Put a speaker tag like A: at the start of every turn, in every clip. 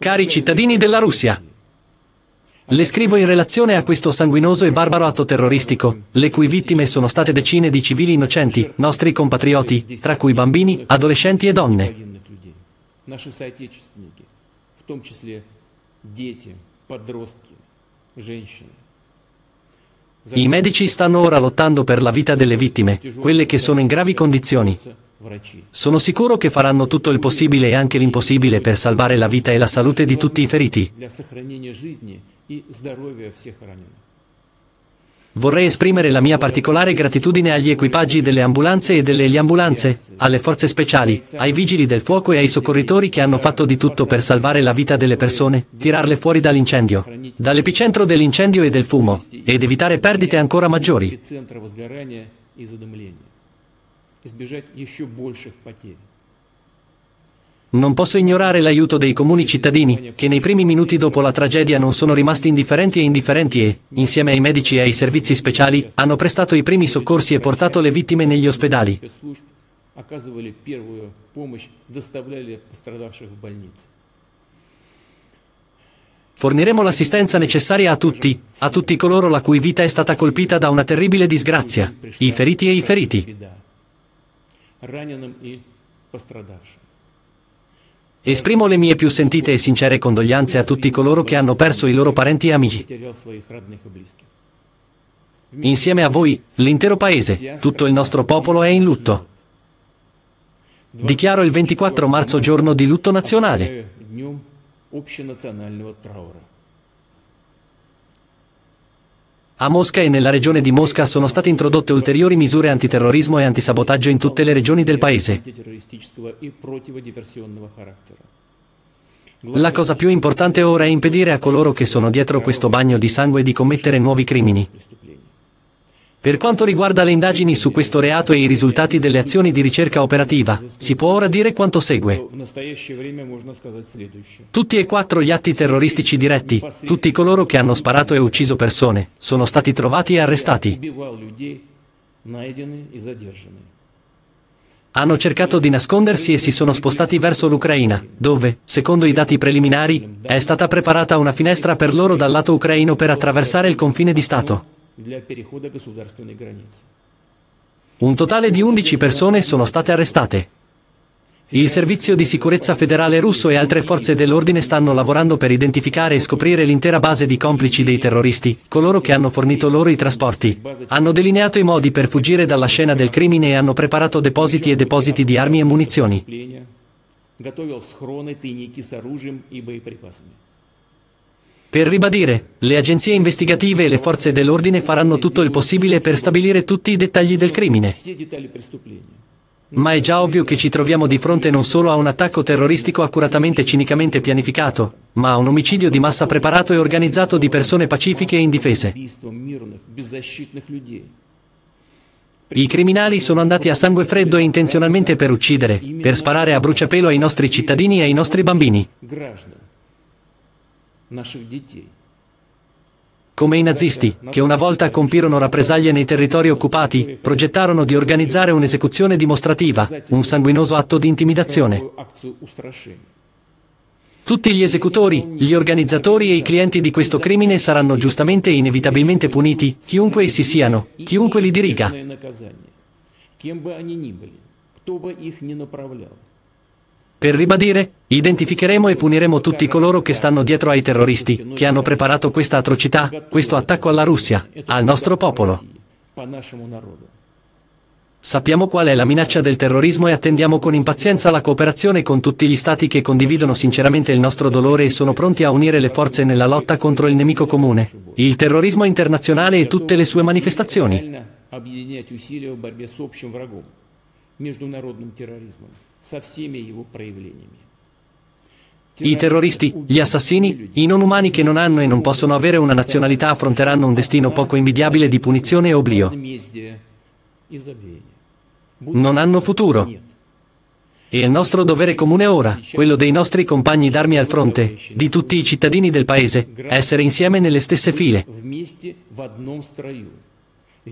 A: Cari cittadini della Russia, le scrivo in relazione a questo sanguinoso e barbaro atto terroristico, le cui vittime sono state decine di civili innocenti, nostri compatrioti, tra cui bambini, adolescenti e donne. I medici stanno ora lottando per la vita delle vittime, quelle che sono in gravi condizioni. Sono sicuro che faranno tutto il possibile e anche l'impossibile per salvare la vita e la salute di tutti i feriti. Vorrei esprimere la mia particolare gratitudine agli equipaggi delle ambulanze e delle eliambulanze, alle forze speciali, ai vigili del fuoco e ai soccorritori che hanno fatto di tutto per salvare la vita delle persone, tirarle fuori dall'incendio, dall'epicentro dell'incendio e del fumo, ed evitare perdite ancora maggiori. Non posso ignorare l'aiuto dei comuni cittadini, che nei primi minuti dopo la tragedia non sono rimasti indifferenti e indifferenti e, insieme ai medici e ai servizi speciali, hanno prestato i primi soccorsi e portato le vittime negli ospedali. Forniremo l'assistenza necessaria a tutti, a tutti coloro la cui vita è stata colpita da una terribile disgrazia, i feriti e i feriti. Esprimo le mie più sentite e sincere condoglianze a tutti coloro che hanno perso i loro parenti e amici. Insieme a voi, l'intero paese, tutto il nostro popolo è in lutto. Dichiaro il 24 marzo giorno di lutto nazionale. A Mosca e nella regione di Mosca sono state introdotte ulteriori misure antiterrorismo e antisabotaggio in tutte le regioni del paese. La cosa più importante ora è impedire a coloro che sono dietro questo bagno di sangue di commettere nuovi crimini. Per quanto riguarda le indagini su questo reato e i risultati delle azioni di ricerca operativa, si può ora dire quanto segue. Tutti e quattro gli atti terroristici diretti, tutti coloro che hanno sparato e ucciso persone, sono stati trovati e arrestati. Hanno cercato di nascondersi e si sono spostati verso l'Ucraina, dove, secondo i dati preliminari, è stata preparata una finestra per loro dal lato ucraino per attraversare il confine di Stato. Un totale di 11 persone sono state arrestate. Il servizio di sicurezza federale russo e altre forze dell'ordine stanno lavorando per identificare e scoprire l'intera base di complici dei terroristi, coloro che hanno fornito loro i trasporti. Hanno delineato i modi per fuggire dalla scena del crimine e hanno preparato depositi e depositi di armi e munizioni. Per ribadire, le agenzie investigative e le forze dell'ordine faranno tutto il possibile per stabilire tutti i dettagli del crimine. Ma è già ovvio che ci troviamo di fronte non solo a un attacco terroristico accuratamente e cinicamente pianificato, ma a un omicidio di massa preparato e organizzato di persone pacifiche e indifese. I criminali sono andati a sangue freddo e intenzionalmente per uccidere, per sparare a bruciapelo ai nostri cittadini e ai nostri bambini. Come i nazisti, che una volta compirono rappresaglie nei territori occupati, progettarono di organizzare un'esecuzione dimostrativa, un sanguinoso atto di intimidazione. Tutti gli esecutori, gli organizzatori e i clienti di questo crimine saranno giustamente e inevitabilmente puniti, chiunque essi siano, chiunque li diriga. Per ribadire, identificheremo e puniremo tutti coloro che stanno dietro ai terroristi, che hanno preparato questa atrocità, questo attacco alla Russia, al nostro popolo. Sappiamo qual è la minaccia del terrorismo e attendiamo con impazienza la cooperazione con tutti gli stati che condividono sinceramente il nostro dolore e sono pronti a unire le forze nella lotta contro il nemico comune, il terrorismo internazionale e tutte le sue manifestazioni
B: международным терроризмом со всеми его проявлениями. I
A: terroristi, gli assassini, i non umani che non hanno e non possono avere una nazionalità affronteranno un destino poco invidiabile di punizione e oblio. Non hanno futuro. E il nostro dovere comune ora, quello dei nostri compagni d'armi al fronte, di tutti i cittadini del Paese, essere insieme nelle stesse file.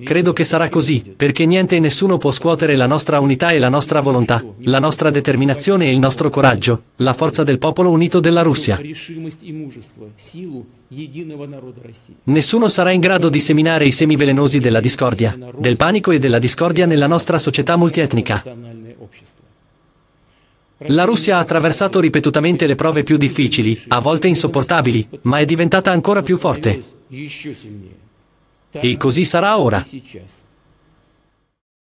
A: Credo che sarà così, perché niente e nessuno può scuotere la nostra unità e la nostra volontà, la nostra determinazione e il nostro coraggio, la forza del popolo unito della Russia. Nessuno sarà in grado di seminare i semi velenosi della discordia, del panico e della discordia nella nostra società multietnica. La Russia ha attraversato ripetutamente le prove più difficili, a volte insopportabili, ma è diventata ancora più forte.
B: E così sarà
A: ora.